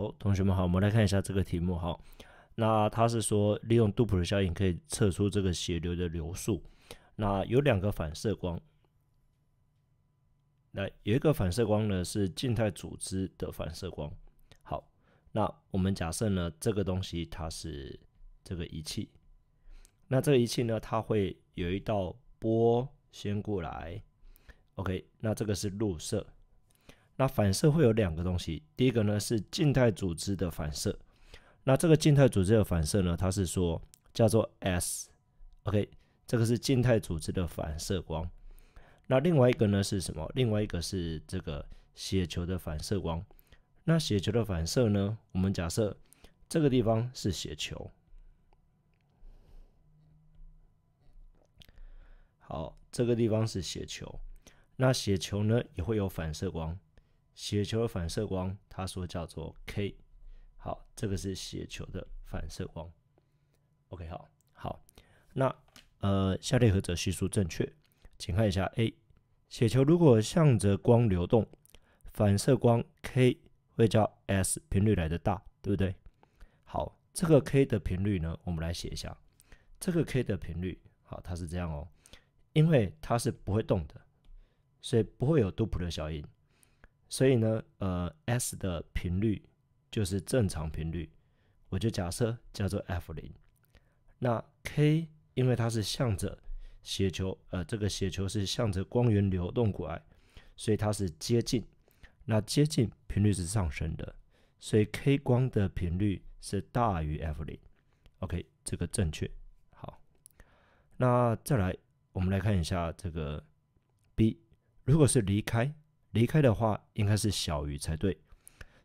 好，同学们好，我们来看一下这个题目哈。那它是说利用杜普的效应可以测出这个血流的流速。那有两个反射光，来有一个反射光呢是静态组织的反射光。好，那我们假设呢这个东西它是这个仪器，那这个仪器呢它会有一道波先过来，OK，那这个是入射。那反射会有两个东西，第一个呢是静态组织的反射，那这个静态组织的反射呢，它是说叫做 S，OK，这个是静态组织的反射光。那另外一个呢是什么？另外一个是这个血球的反射光。那血球的反射呢，我们假设这个地方是血球，好，这个地方是血球，那血球呢也会有反射光。雪球的反射光，他说叫做 k，好，这个是雪球的反射光。OK，好，好，那呃，下列何者叙述正确？请看一下，A，雪球如果向着光流动，反射光 k 会叫 s 频率来的大，对不对？好，这个 k 的频率呢，我们来写一下，这个 k 的频率，好，它是这样哦，因为它是不会动的，所以不会有杜普勒效应。所以呢，呃，s 的频率就是正常频率，我就假设叫做 f 零。那 k 因为它是向着血球，呃，这个血球是向着光源流动过来，所以它是接近。那接近频率是上升的，所以 k 光的频率是大于 f 零。OK，这个正确。好，那再来，我们来看一下这个 b，如果是离开。离开的话应该是小于才对，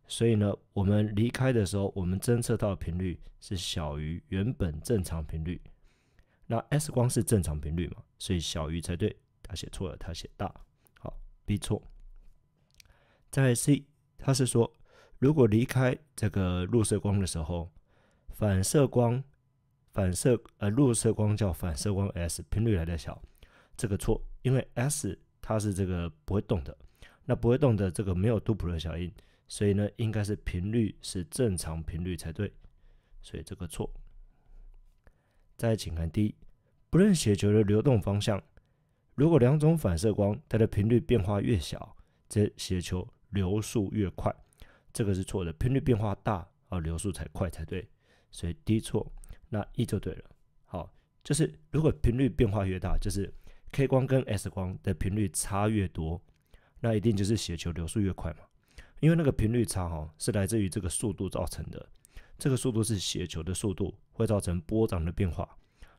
所以呢，我们离开的时候，我们侦测到频率是小于原本正常频率。那 s 光是正常频率嘛？所以小于才对。他写错了，他写大。好，B 错。在 C，他是说如果离开这个入射光的时候，反射光、反射呃入射光叫反射光 s 频率来的小，这个错，因为 s 它是这个不会动的。那不会动的这个没有杜普勒效应，所以呢，应该是频率是正常频率才对，所以这个错。再请看 D，不论斜球的流动方向。如果两种反射光它的频率变化越小，则斜球流速越快，这个是错的。频率变化大，啊，流速才快才对，所以 D 错。那 E 就对了。好，就是如果频率变化越大，就是 K 光跟 S 光的频率差越多。那一定就是斜球流速越快嘛，因为那个频率差哈是来自于这个速度造成的，这个速度是斜球的速度，会造成波长的变化，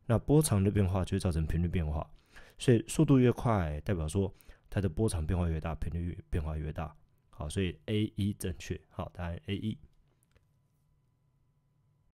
那波长的变化就会造成频率变化，所以速度越快，代表说它的波长变化越大，频率变化越大。好，所以 A 一正确，好，答案 A 一。